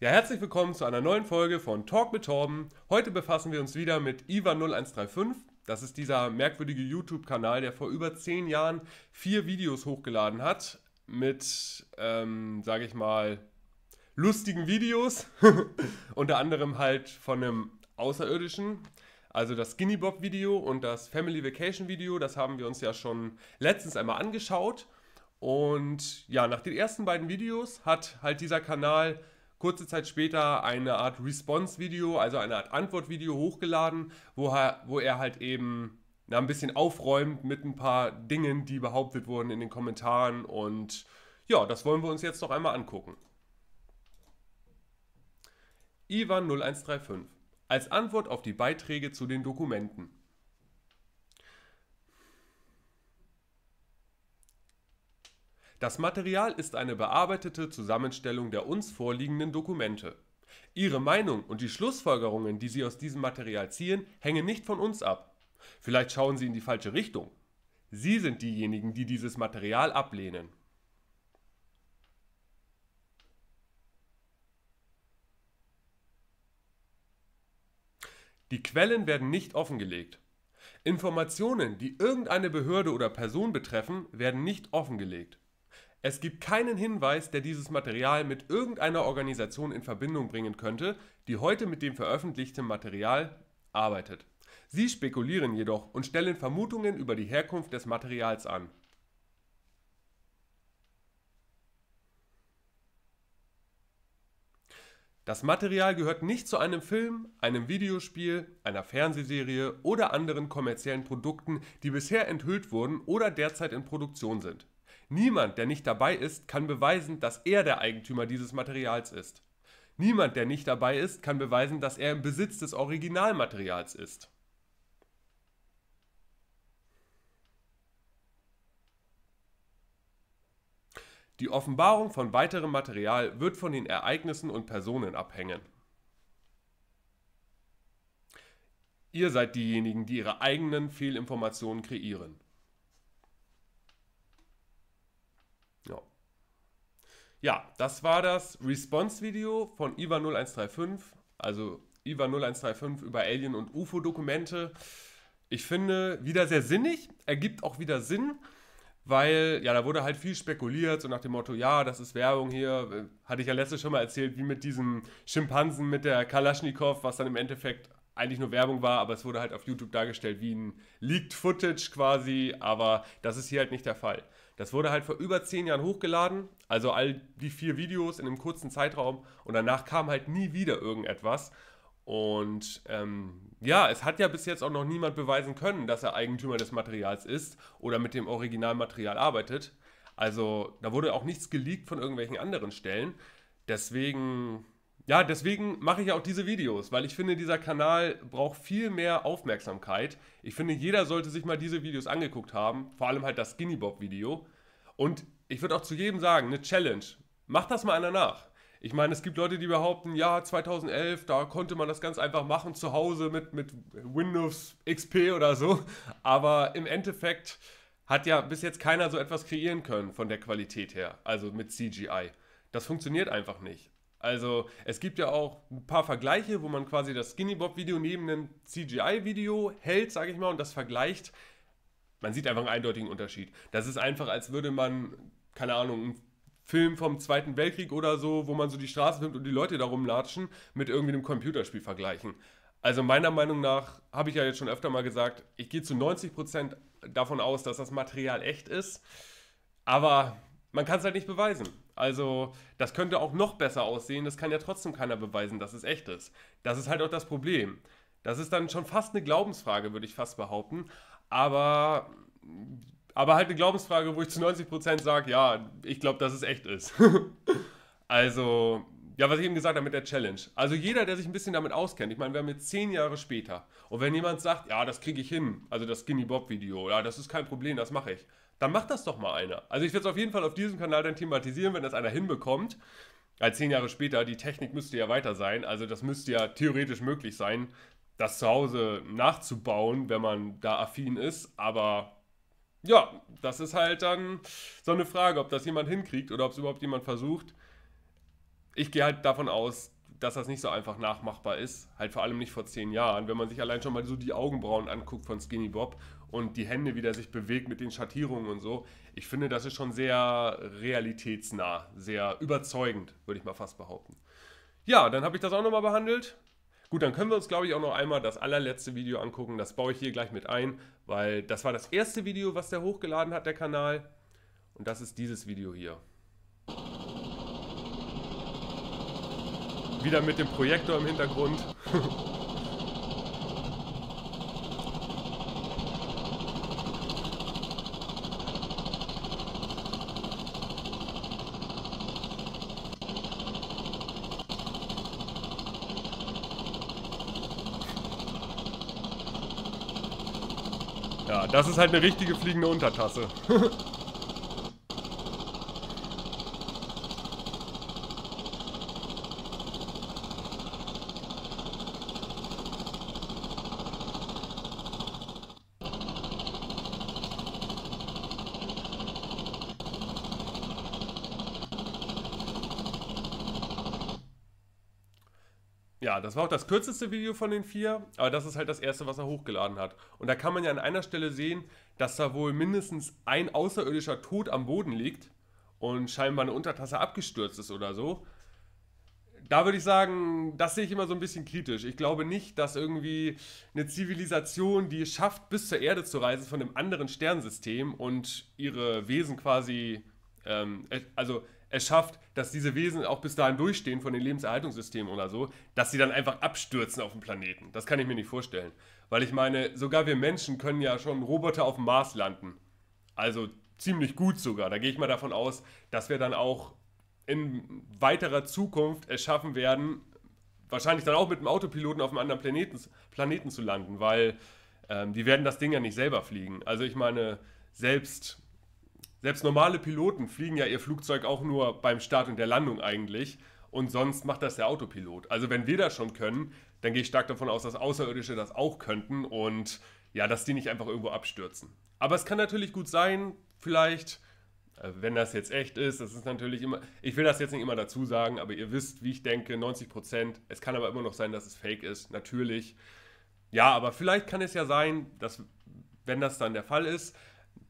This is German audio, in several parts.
Ja, herzlich willkommen zu einer neuen Folge von Talk mit Torben. Heute befassen wir uns wieder mit iva 0135 Das ist dieser merkwürdige YouTube-Kanal, der vor über zehn Jahren vier Videos hochgeladen hat mit, ähm, sage ich mal, lustigen Videos. Unter anderem halt von einem Außerirdischen. Also das Skinny Bob Video und das Family Vacation Video, das haben wir uns ja schon letztens einmal angeschaut. Und ja, nach den ersten beiden Videos hat halt dieser Kanal kurze Zeit später eine Art Response-Video, also eine Art Antwort-Video hochgeladen, wo er, wo er halt eben na, ein bisschen aufräumt mit ein paar Dingen, die behauptet wurden in den Kommentaren. Und ja, das wollen wir uns jetzt noch einmal angucken. Ivan 0135. Als Antwort auf die Beiträge zu den Dokumenten. Das Material ist eine bearbeitete Zusammenstellung der uns vorliegenden Dokumente. Ihre Meinung und die Schlussfolgerungen, die Sie aus diesem Material ziehen, hängen nicht von uns ab. Vielleicht schauen Sie in die falsche Richtung. Sie sind diejenigen, die dieses Material ablehnen. Die Quellen werden nicht offengelegt. Informationen, die irgendeine Behörde oder Person betreffen, werden nicht offengelegt. Es gibt keinen Hinweis, der dieses Material mit irgendeiner Organisation in Verbindung bringen könnte, die heute mit dem veröffentlichten Material arbeitet. Sie spekulieren jedoch und stellen Vermutungen über die Herkunft des Materials an. Das Material gehört nicht zu einem Film, einem Videospiel, einer Fernsehserie oder anderen kommerziellen Produkten, die bisher enthüllt wurden oder derzeit in Produktion sind. Niemand, der nicht dabei ist, kann beweisen, dass er der Eigentümer dieses Materials ist. Niemand, der nicht dabei ist, kann beweisen, dass er im Besitz des Originalmaterials ist. Die Offenbarung von weiterem Material wird von den Ereignissen und Personen abhängen. Ihr seid diejenigen, die ihre eigenen Fehlinformationen kreieren. Ja, das war das Response-Video von IVA0135, also IVA0135 über Alien- und UFO-Dokumente. Ich finde, wieder sehr sinnig, ergibt auch wieder Sinn, weil, ja, da wurde halt viel spekuliert, so nach dem Motto, ja, das ist Werbung hier, hatte ich ja letztes schon mal erzählt, wie mit diesem Schimpansen mit der Kalaschnikow, was dann im Endeffekt eigentlich nur Werbung war, aber es wurde halt auf YouTube dargestellt wie ein Leaked Footage quasi, aber das ist hier halt nicht der Fall. Das wurde halt vor über zehn Jahren hochgeladen, also all die vier Videos in einem kurzen Zeitraum und danach kam halt nie wieder irgendetwas. Und ähm, ja, es hat ja bis jetzt auch noch niemand beweisen können, dass er Eigentümer des Materials ist oder mit dem Originalmaterial arbeitet. Also da wurde auch nichts geleakt von irgendwelchen anderen Stellen. Deswegen ja, deswegen mache ich auch diese Videos, weil ich finde, dieser Kanal braucht viel mehr Aufmerksamkeit. Ich finde, jeder sollte sich mal diese Videos angeguckt haben, vor allem halt das Skinny Bob Video. Und ich würde auch zu jedem sagen, eine Challenge. mach das mal einer nach. Ich meine, es gibt Leute, die behaupten, ja, 2011, da konnte man das ganz einfach machen, zu Hause mit, mit Windows XP oder so. Aber im Endeffekt hat ja bis jetzt keiner so etwas kreieren können von der Qualität her, also mit CGI. Das funktioniert einfach nicht. Also es gibt ja auch ein paar Vergleiche, wo man quasi das Skinny Bob Video neben einem CGI Video hält, sage ich mal, und das vergleicht. Man sieht einfach einen eindeutigen Unterschied. Das ist einfach, als würde man, keine Ahnung, einen Film vom Zweiten Weltkrieg oder so, wo man so die Straße filmt und die Leute da rumlatschen, mit irgendwie einem Computerspiel vergleichen. Also meiner Meinung nach, habe ich ja jetzt schon öfter mal gesagt, ich gehe zu 90% davon aus, dass das Material echt ist. Aber man kann es halt nicht beweisen. Also, das könnte auch noch besser aussehen. Das kann ja trotzdem keiner beweisen, dass es echt ist. Das ist halt auch das Problem. Das ist dann schon fast eine Glaubensfrage, würde ich fast behaupten. Aber, aber halt eine Glaubensfrage, wo ich zu 90% sage, ja, ich glaube, dass es echt ist. also, ja, was ich eben gesagt habe mit der Challenge. Also jeder, der sich ein bisschen damit auskennt, ich meine, wir haben jetzt zehn Jahre später. Und wenn jemand sagt, ja, das kriege ich hin, also das Skinny Bob Video, ja, das ist kein Problem, das mache ich dann macht das doch mal einer. Also ich werde es auf jeden Fall auf diesem Kanal dann thematisieren, wenn das einer hinbekommt. Weil zehn Jahre später, die Technik müsste ja weiter sein. Also das müsste ja theoretisch möglich sein, das zu Hause nachzubauen, wenn man da affin ist. Aber ja, das ist halt dann so eine Frage, ob das jemand hinkriegt oder ob es überhaupt jemand versucht. Ich gehe halt davon aus, dass das nicht so einfach nachmachbar ist. Halt vor allem nicht vor zehn Jahren. Wenn man sich allein schon mal so die Augenbrauen anguckt von Skinny Bob und die Hände, wieder sich bewegt mit den Schattierungen und so. Ich finde, das ist schon sehr realitätsnah, sehr überzeugend, würde ich mal fast behaupten. Ja, dann habe ich das auch nochmal behandelt. Gut, dann können wir uns, glaube ich, auch noch einmal das allerletzte Video angucken. Das baue ich hier gleich mit ein, weil das war das erste Video, was der hochgeladen hat, der Kanal. Und das ist dieses Video hier. Wieder mit dem Projektor im Hintergrund. Ja, das ist halt eine richtige fliegende Untertasse. Ja, das war auch das kürzeste Video von den vier, aber das ist halt das erste, was er hochgeladen hat. Und da kann man ja an einer Stelle sehen, dass da wohl mindestens ein außerirdischer Tod am Boden liegt und scheinbar eine Untertasse abgestürzt ist oder so. Da würde ich sagen, das sehe ich immer so ein bisschen kritisch. Ich glaube nicht, dass irgendwie eine Zivilisation, die es schafft, bis zur Erde zu reisen von einem anderen Sternsystem und ihre Wesen quasi, ähm, äh, also es schafft, dass diese Wesen auch bis dahin durchstehen von den Lebenserhaltungssystemen oder so, dass sie dann einfach abstürzen auf dem Planeten. Das kann ich mir nicht vorstellen. Weil ich meine, sogar wir Menschen können ja schon Roboter auf dem Mars landen. Also ziemlich gut sogar. Da gehe ich mal davon aus, dass wir dann auch in weiterer Zukunft es schaffen werden, wahrscheinlich dann auch mit einem Autopiloten auf einem anderen Planeten, Planeten zu landen, weil ähm, die werden das Ding ja nicht selber fliegen. Also ich meine, selbst selbst normale Piloten fliegen ja ihr Flugzeug auch nur beim Start und der Landung eigentlich. Und sonst macht das der Autopilot. Also wenn wir das schon können, dann gehe ich stark davon aus, dass Außerirdische das auch könnten und ja, dass die nicht einfach irgendwo abstürzen. Aber es kann natürlich gut sein, vielleicht, äh, wenn das jetzt echt ist, das ist natürlich immer, ich will das jetzt nicht immer dazu sagen, aber ihr wisst, wie ich denke, 90 Prozent. Es kann aber immer noch sein, dass es fake ist, natürlich. Ja, aber vielleicht kann es ja sein, dass, wenn das dann der Fall ist,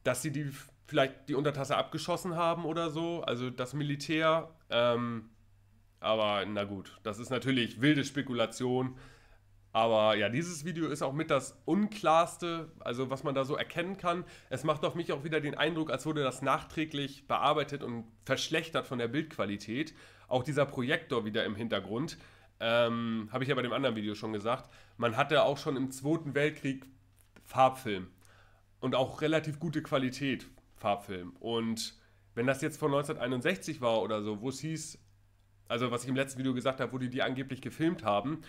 dass sie die vielleicht die Untertasse abgeschossen haben oder so, also das Militär. Ähm, aber na gut, das ist natürlich wilde Spekulation. Aber ja, dieses Video ist auch mit das unklarste, also was man da so erkennen kann. Es macht auf mich auch wieder den Eindruck, als wurde das nachträglich bearbeitet und verschlechtert von der Bildqualität. Auch dieser Projektor wieder im Hintergrund, ähm, habe ich ja bei dem anderen Video schon gesagt. Man hatte auch schon im Zweiten Weltkrieg Farbfilm und auch relativ gute Qualität, Farbfilm. Und wenn das jetzt von 1961 war oder so, wo es hieß, also was ich im letzten Video gesagt habe, wo die die angeblich gefilmt haben,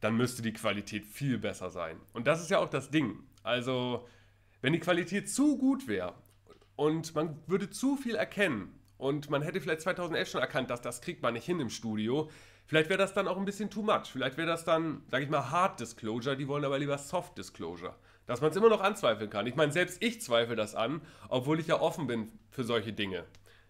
dann müsste die Qualität viel besser sein. Und das ist ja auch das Ding. Also, wenn die Qualität zu gut wäre und man würde zu viel erkennen und man hätte vielleicht 2011 schon erkannt, dass das kriegt man nicht hin im Studio, vielleicht wäre das dann auch ein bisschen too much. Vielleicht wäre das dann, sage ich mal, Hard Disclosure, die wollen aber lieber Soft Disclosure dass man es immer noch anzweifeln kann. Ich meine, selbst ich zweifle das an, obwohl ich ja offen bin für solche Dinge.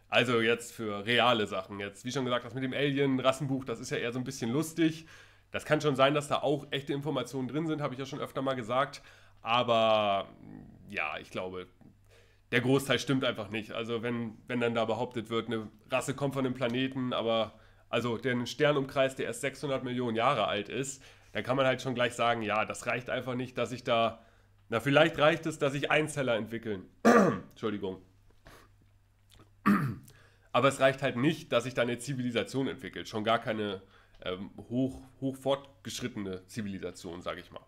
Also jetzt für reale Sachen. Jetzt, wie schon gesagt, das mit dem Alien-Rassenbuch, das ist ja eher so ein bisschen lustig. Das kann schon sein, dass da auch echte Informationen drin sind, habe ich ja schon öfter mal gesagt. Aber ja, ich glaube, der Großteil stimmt einfach nicht. Also wenn, wenn dann da behauptet wird, eine Rasse kommt von einem Planeten, aber also der einen Stern umkreist, der erst 600 Millionen Jahre alt ist, dann kann man halt schon gleich sagen, ja, das reicht einfach nicht, dass ich da na, vielleicht reicht es, dass sich Einzeller entwickeln. Entschuldigung. Aber es reicht halt nicht, dass sich da eine Zivilisation entwickelt. Schon gar keine ähm, hoch, hoch fortgeschrittene Zivilisation, sage ich mal.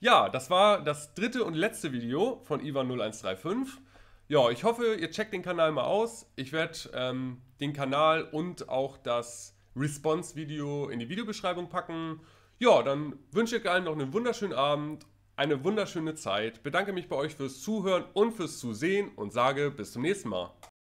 Ja, das war das dritte und letzte Video von Ivan0135. Ja, ich hoffe, ihr checkt den Kanal mal aus. Ich werde ähm, den Kanal und auch das Response-Video in die Videobeschreibung packen. Ja, dann wünsche ich euch allen noch einen wunderschönen Abend eine wunderschöne Zeit, bedanke mich bei euch fürs Zuhören und fürs Zusehen und sage bis zum nächsten Mal.